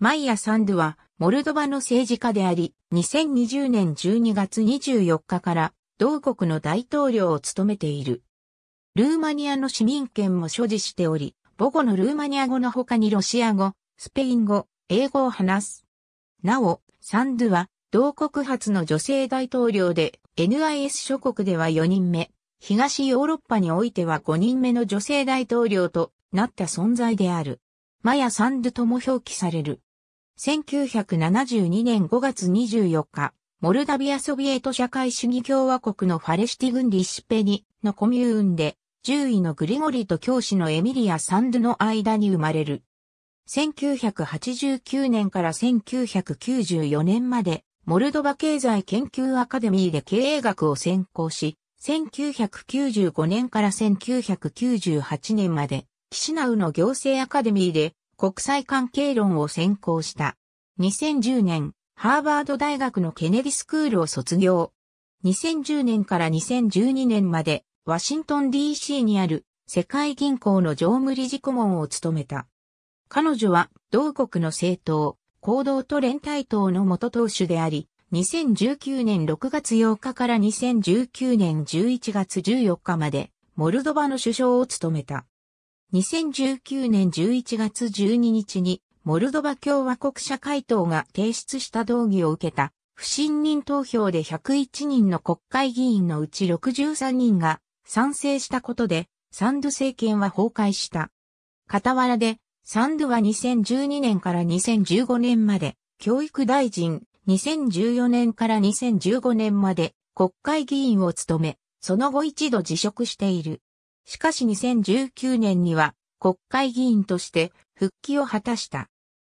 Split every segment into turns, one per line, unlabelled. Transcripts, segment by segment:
マイヤ・サンドゥは、モルドバの政治家であり、2020年12月24日から、同国の大統領を務めている。ルーマニアの市民権も所持しており、母語のルーマニア語の他にロシア語、スペイン語、英語を話す。なお、サンドゥは、同国初の女性大統領で、NIS 諸国では4人目、東ヨーロッパにおいては5人目の女性大統領となった存在である。マヤ・サンドゥとも表記される。1972年5月24日、モルダビアソビエト社会主義共和国のファレシティ軍リシペニのコミューンで、獣医のグリゴリと教師のエミリア・サンドの間に生まれる。1989年から1994年まで、モルドバ経済研究アカデミーで経営学を専攻し、1995年から1998年まで、キシナウの行政アカデミーで国際関係論を専攻した。2010年、ハーバード大学のケネディスクールを卒業。2010年から2012年まで、ワシントン DC にある世界銀行の常務理事顧問を務めた。彼女は、同国の政党、行動と連帯党の元党首であり、2019年6月8日から2019年11月14日まで、モルドバの首相を務めた。2019年11月12日に、モルドバ共和国社会党が提出した動議を受けた、不信任投票で101人の国会議員のうち63人が賛成したことで、サンド政権は崩壊した。傍らで、サンドは2012年から2015年まで、教育大臣、2014年から2015年まで、国会議員を務め、その後一度辞職している。しかし2019年には国会議員として復帰を果たした。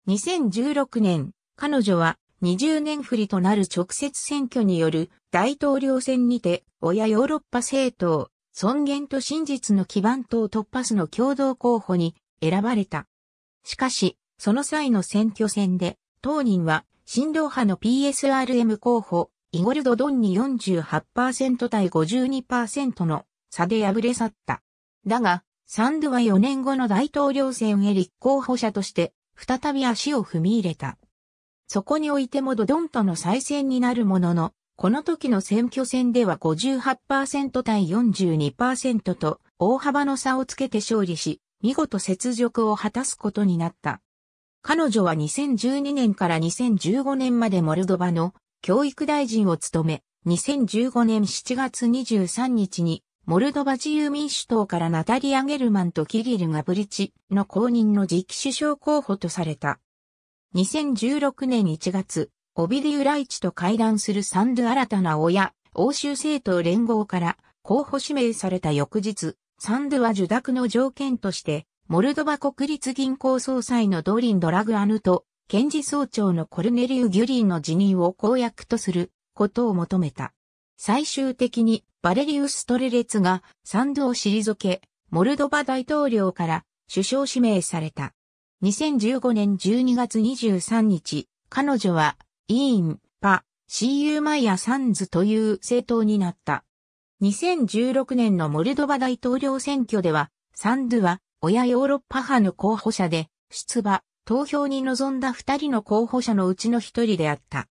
2016年、彼女は20年振りとなる直接選挙による大統領選にて、親ヨーロッパ政党、尊厳と真実の基盤党突破すの共同候補に選ばれた。しかし、その際の選挙戦で、当人は、新動派の PSRM 候補、イゴルド・ドンに48%対52%の差で敗れ去った。だが、サンドは4年後の大統領選へ立候補者として、再び足を踏み入れた。そこにおいてもドドンとの再選になるものの、この時の選挙戦では58%対42%と大幅の差をつけて勝利し、見事雪辱を果たすことになった。彼女は2012年から2015年までモルドバの教育大臣を務め、2015年7月23日にモルドバ自由民主党からナタリア・ゲルマンとキリル・ガブリチの公認の次期首相候補とされた。2016年1月、オビディウ・ライチと会談するサンドゥ新たな親、欧州政党連合から候補指名された翌日、サンドゥは受諾の条件として、モルドバ国立銀行総裁のドリン・ドラグアヌと、検事総長のコルネリウ・ギュリーの辞任を公約とすることを求めた。最終的にバレリウス・トレレツが賛同を退け、モルドバ大統領から首相指名された。2015年12月23日、彼女は委員、パ、CU マイア・サンズという政党になった。2016年のモルドバ大統領選挙では、サンドゥは親ヨーロッパ派の候補者で、出馬、投票に臨んだ二人の候補者のうちの一人であった。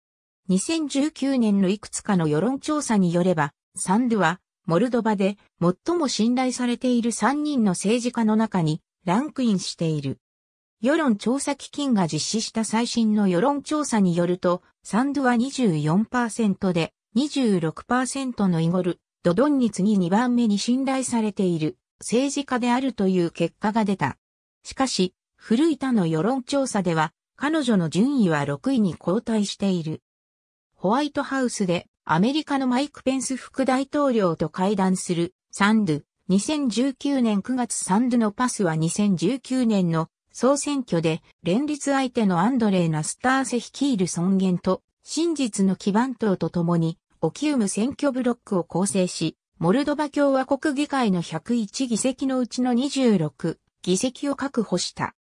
2019年のいくつかの世論調査によれば、サンドゥは、モルドバで最も信頼されている3人の政治家の中にランクインしている。世論調査基金が実施した最新の世論調査によると、サンドゥは24%で26%のイゴル、ドドンに次2番目に信頼されている政治家であるという結果が出た。しかし、古い他の世論調査では、彼女の順位は6位に後退している。ホワイトハウスでアメリカのマイク・ペンス副大統領と会談するサンドゥ。2019年9月サンドゥのパスは2019年の総選挙で連立相手のアンドレーナ・スターセ率いる尊厳と真実の基盤党と共にオキウム選挙ブロックを構成し、モルドバ共和国議会の101議席のうちの26議席を確保した。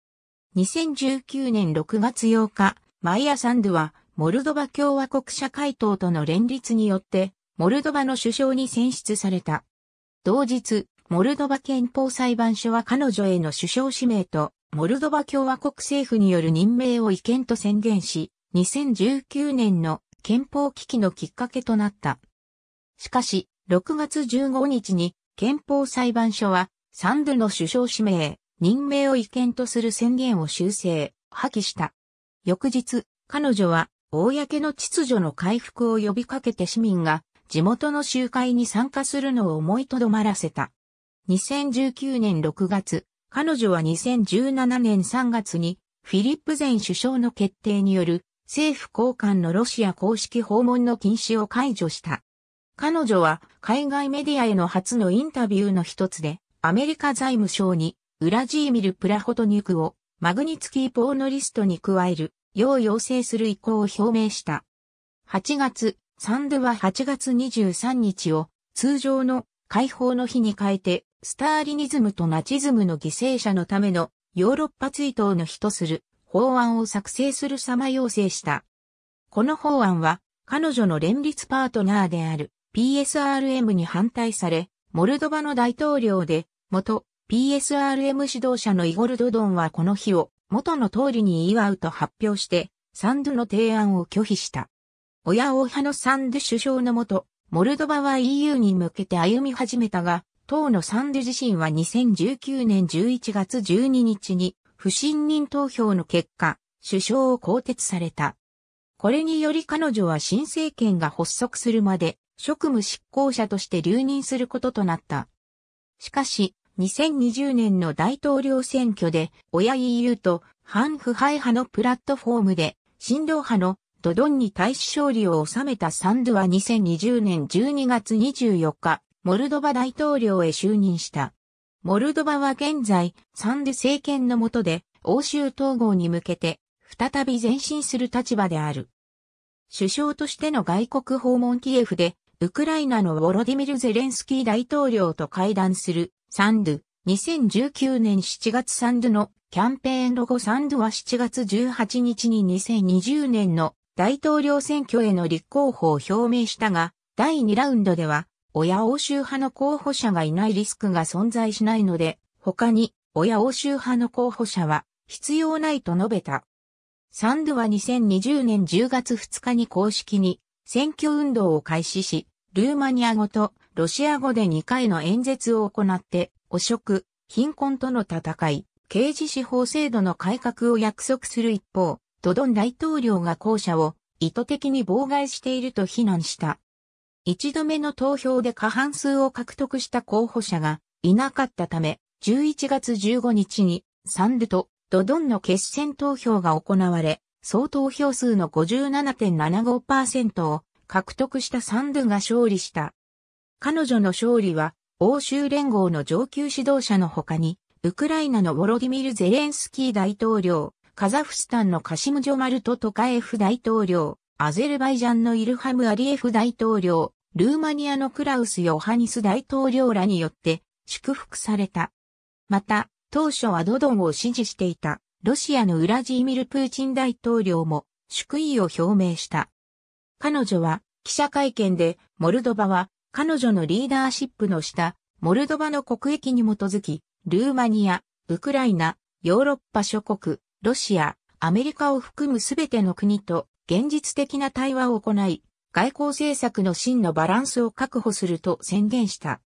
2019年6月8日、マイア・サンドゥはモルドバ共和国社会党との連立によって、モルドバの首相に選出された。同日、モルドバ憲法裁判所は彼女への首相指名と、モルドバ共和国政府による任命を違憲と宣言し、2019年の憲法危機のきっかけとなった。しかし、6月15日に憲法裁判所は、サンドの首相指名、任命を違憲とする宣言を修正、破棄した。翌日、彼女は公の秩序の回復を呼びかけて市民が地元の集会に参加するのを思いとどまらせた。2019年6月、彼女は2017年3月にフィリップ前首相の決定による政府高官のロシア公式訪問の禁止を解除した。彼女は海外メディアへの初のインタビューの一つでアメリカ財務省にウラジーミル・プラホトニュクをマグニツキーポーノリストに加える要要請する意向を表明した。8月、サンドは8月23日を通常の解放の日に変えて、スターリニズムとナチズムの犠牲者のためのヨーロッパ追悼の日とする法案を作成する様要請した。この法案は彼女の連立パートナーである PSRM に反対され、モルドバの大統領で元 PSRM 指導者のイゴルドドンはこの日を元の通りに祝うと発表して、サンドゥの提案を拒否した。親親派のサンドゥ首相のもと、モルドバは EU に向けて歩み始めたが、党のサンドゥ自身は2019年11月12日に不信任投票の結果、首相を更迭された。これにより彼女は新政権が発足するまで職務執行者として留任することとなった。しかし、2020年の大統領選挙で、親 EU と反腐敗派のプラットフォームで、新動派のドドンに対し勝利を収めたサンドゥは2020年12月24日、モルドバ大統領へ就任した。モルドバは現在、サンドゥ政権の下で、欧州統合に向けて、再び前進する立場である。首相としての外国訪問キエフで、ウクライナのウォロディミル・ゼレンスキー大統領と会談するサンドゥ、2019年7月サンドゥのキャンペーンロゴサンドゥは7月18日に2020年の大統領選挙への立候補を表明したが、第2ラウンドでは、親欧州派の候補者がいないリスクが存在しないので、他に、親欧州派の候補者は必要ないと述べた。サンドゥは2020年10月2日に公式に選挙運動を開始し、ルーマニア語とロシア語で2回の演説を行って、汚職、貧困との戦い、刑事司法制度の改革を約束する一方、ドドン大統領が後者を意図的に妨害していると非難した。一度目の投票で過半数を獲得した候補者がいなかったため、11月15日にサンルとドドンの決選投票が行われ、総投票数の57.75%を獲得したサンドが勝利した。彼女の勝利は、欧州連合の上級指導者の他に、ウクライナのウォロディミル・ゼレンスキー大統領、カザフスタンのカシム・ジョマルト・トカエフ大統領、アゼルバイジャンのイルハム・アリエフ大統領、ルーマニアのクラウス・ヨハニス大統領らによって祝福された。また、当初はドドンを支持していたロシアのウラジーミル・プーチン大統領も祝意を表明した。彼女は記者会見でモルドバは彼女のリーダーシップの下、モルドバの国益に基づき、ルーマニア、ウクライナ、ヨーロッパ諸国、ロシア、アメリカを含むすべての国と現実的な対話を行い、外交政策の真のバランスを確保すると宣言した。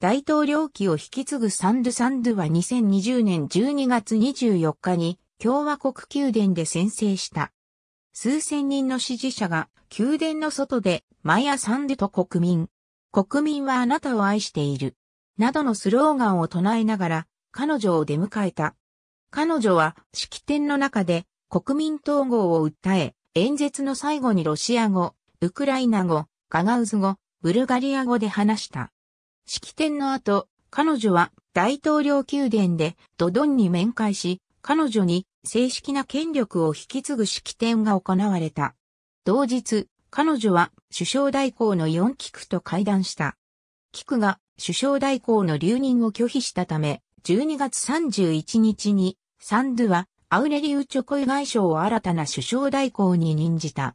大統領期を引き継ぐサンドゥ・サンドゥは2020年12月24日に共和国宮殿で宣誓した。数千人の支持者が宮殿の外でマヤ・サンドゥと国民、国民はあなたを愛している。などのスローガンを唱えながら、彼女を出迎えた。彼女は式典の中で国民統合を訴え、演説の最後にロシア語、ウクライナ語、ガガウズ語、ブルガリア語で話した。式典の後、彼女は大統領宮殿でドドンに面会し、彼女に正式な権力を引き継ぐ式典が行われた。同日、彼女は首相代行の4キクと会談した。キクが首相代行の留任を拒否したため、12月31日にサンドゥはアウレリウ・チョコイ外相を新たな首相代行に任じた。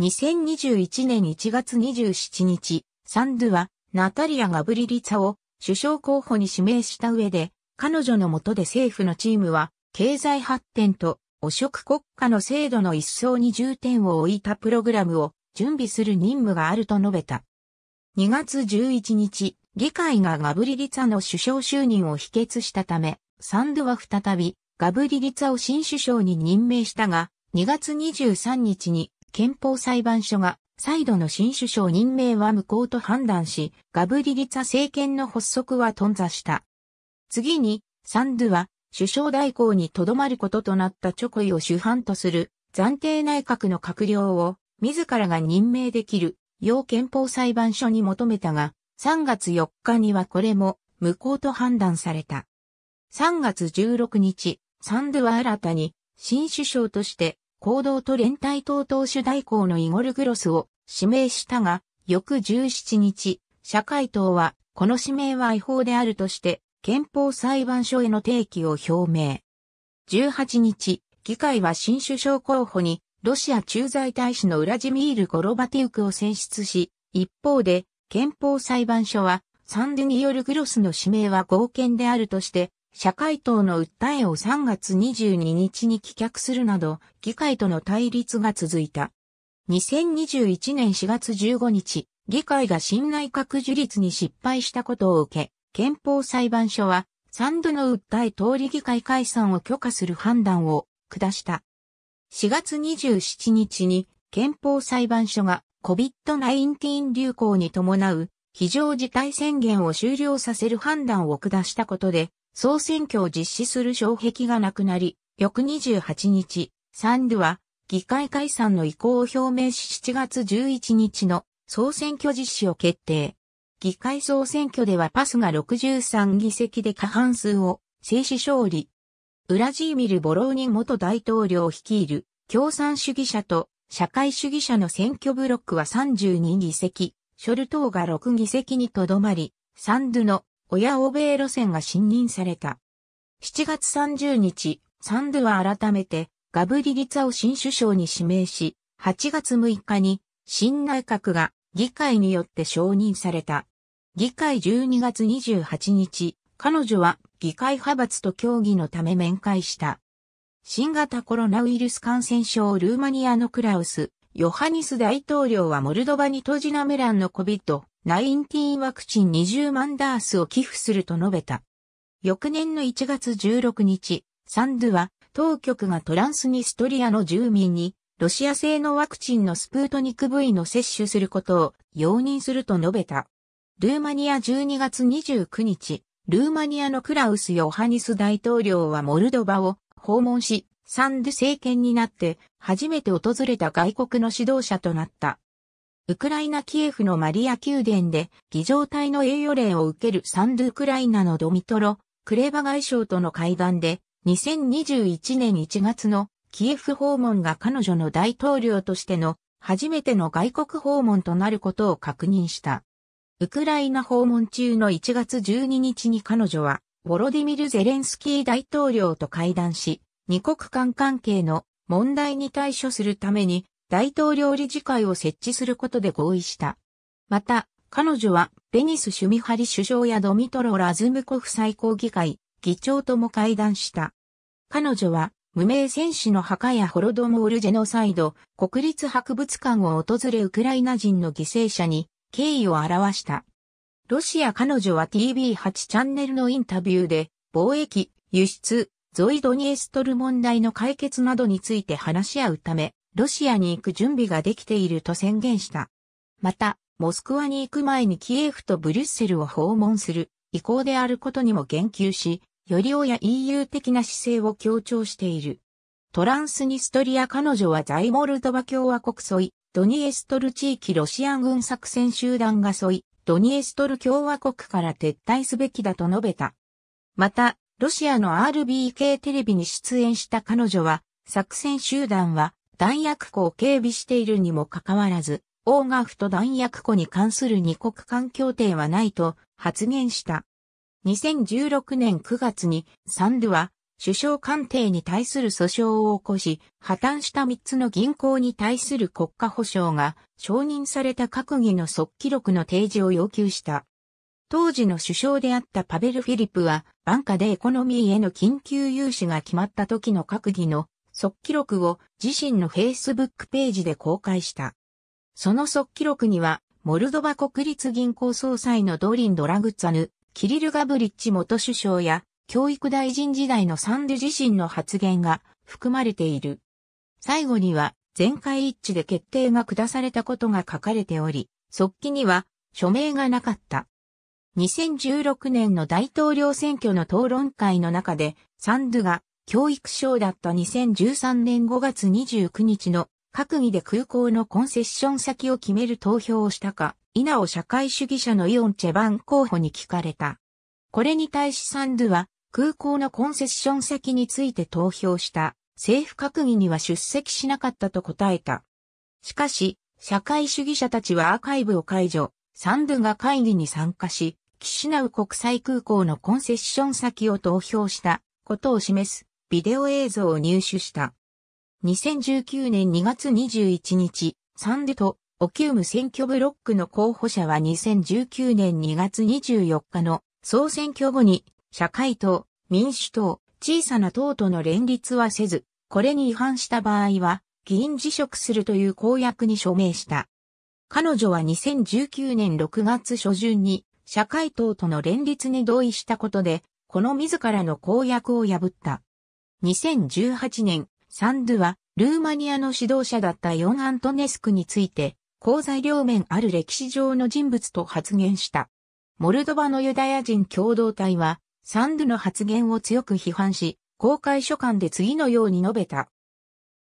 2021年1月27日、サンドゥはナタリア・ガブリリツァを首相候補に指名した上で、彼女の下で政府のチームは経済発展と汚職国家の制度の一層に重点を置いたプログラムを準備する任務があると述べた。2月11日、議会がガブリリツァの首相就任を否決したため、サンドは再びガブリリツァを新首相に任命したが、2月23日に憲法裁判所が再度の新首相任命は無効と判断し、ガブリリツァ政権の発足は頓挫した。次に、サンドは首相代行に留まることとなったチョコイを主犯とする暫定内閣の閣僚を自らが任命できる要憲法裁判所に求めたが、3月4日にはこれも無効と判断された。3月16日、サンドゥは新たに新首相として行動と連帯党党首代行のイゴル・グロスを指名したが、翌17日、社会党はこの指名は違法であるとして憲法裁判所への提起を表明。18日、議会は新首相候補にロシア駐在大使のウラジミール・ゴロバティウクを選出し、一方で、憲法裁判所は、サンデによるグロスの指名は合憲であるとして、社会党の訴えを3月22日に棄却するなど、議会との対立が続いた。2021年4月15日、議会が新内閣樹立に失敗したことを受け、憲法裁判所は、3度の訴え通り議会解散を許可する判断を下した。4月27日に憲法裁判所が COVID-19 流行に伴う非常事態宣言を終了させる判断を下したことで、総選挙を実施する障壁がなくなり、翌28日、サンドは議会解散の意向を表明し7月11日の総選挙実施を決定。議会総選挙ではパスが63議席で過半数を制止勝利、ウラジーミル・ボローニン元大統領を率いる共産主義者と社会主義者の選挙ブロックは32議席、ショルトーが6議席にとどまり、サンドゥの親欧米路線が信任された。7月30日、サンドゥは改めてガブリリツァを新首相に指名し、8月6日に新内閣が議会によって承認された。議会12月28日、彼女は議会派閥と協議のため面会した。新型コロナウイルス感染症ルーマニアのクラウス、ヨハニス大統領はモルドバにトジナメランの COVID-19 ワクチン20万ダースを寄付すると述べた。翌年の1月16日、サンドゥは当局がトランスニストリアの住民にロシア製のワクチンのスプートニク V の接種することを容認すると述べた。ルーマニア12月29日、ルーマニアのクラウス・ヨハニス大統領はモルドバを訪問し、サンド政権になって初めて訪れた外国の指導者となった。ウクライナ・キエフのマリア宮殿で儀仗隊の栄誉礼を受けるサンドゥ・ウクライナのドミトロ・クレバ外相との会談で2021年1月のキエフ訪問が彼女の大統領としての初めての外国訪問となることを確認した。ウクライナ訪問中の1月12日に彼女は、ボロディミル・ゼレンスキー大統領と会談し、二国間関係の問題に対処するために、大統領理事会を設置することで合意した。また、彼女は、ベニス・シュミハリ首相やドミトロ・ラズムコフ最高議会、議長とも会談した。彼女は、無名戦士の墓やホロドモールジェノサイド、国立博物館を訪れウクライナ人の犠牲者に敬意を表した。ロシア彼女は TV8 チャンネルのインタビューで、貿易、輸出、ゾイドニエストル問題の解決などについて話し合うため、ロシアに行く準備ができていると宣言した。また、モスクワに行く前にキエフとブリュッセルを訪問する意向であることにも言及し、より親 EU 的な姿勢を強調している。トランスニストリア彼女はザイモルドバ共和国ソイ、ドニエストル地域ロシア軍作戦集団が沿い、ドニエストル共和国から撤退すべきだと述べた。また、ロシアの RBK テレビに出演した彼女は、作戦集団は弾薬庫を警備しているにもかかわらず、オーガフと弾薬庫に関する二国間協定はないと発言した。2016年9月にサンドゥは首相官邸に対する訴訟を起こし、破綻した3つの銀行に対する国家保障が承認された閣議の速記録の提示を要求した。当時の首相であったパベル・フィリップは、バンカでエコノミーへの緊急融資が決まった時の閣議の速記録を自身のフェイスブックページで公開した。その速記録には、モルドバ国立銀行総裁のドリン・ドラグツァヌ、キリル・ガブリッチ元首相や、教育大臣時代のサンド自身の発言が含まれている。最後には、全会一致で決定が下されたことが書かれており、即帰には署名がなかった。2016年の大統領選挙の討論会の中で、サンドゥが教育省だった2013年5月29日の閣議で空港のコンセッション先を決める投票をしたか、稲尾社会主義者のイオン・チェバン候補に聞かれた。これに対しサンドゥは、空港のコンセッション先について投票した政府閣議には出席しなかったと答えた。しかし、社会主義者たちはアーカイブを解除、サンドゥが会議に参加し、キシナウ国際空港のコンセッション先を投票したことを示すビデオ映像を入手した。2019年2月21日、サンドゥとオキューム選挙ブロックの候補者は2019年2月24日の総選挙後に社会党、民主党、小さな党との連立はせず、これに違反した場合は、議員辞職するという公約に署名した。彼女は2019年6月初旬に、社会党との連立に同意したことで、この自らの公約を破った。2018年、サンドゥは、ルーマニアの指導者だったヨン・アントネスクについて、公在両面ある歴史上の人物と発言した。モルドバのユダヤ人共同体は、サンドゥの発言を強く批判し、公開書簡で次のように述べた。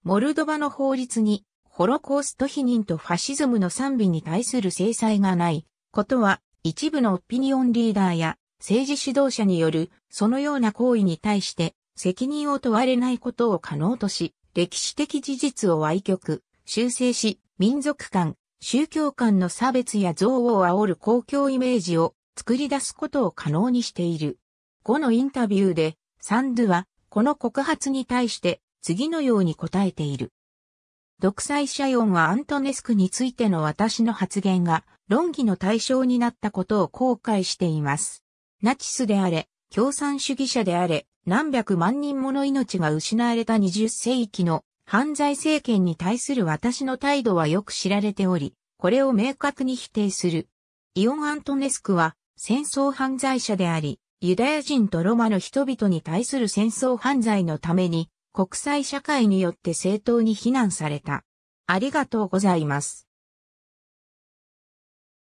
モルドバの法律に、ホロコースト否認とファシズムの賛美に対する制裁がないことは、一部のオピニオンリーダーや政治指導者によるそのような行為に対して責任を問われないことを可能とし、歴史的事実を歪曲、修正し、民族間、宗教間の差別や憎悪を煽る公共イメージを作り出すことを可能にしている。後のインタビューで、サンドゥは、この告発に対して次のように答えている。独裁者ヨンはアントネスクについての私の発言が論議の対象になったことを後悔しています。ナチスであれ、共産主義者であれ、何百万人もの命が失われた20世紀の犯罪政権に対する私の態度はよく知られており、これを明確に否定する。イオン・アントネスクは戦争犯罪者であり、ユダヤ人とロマの人々に対する戦争犯罪のために国際社会によって正当に非難された。ありがとうございます。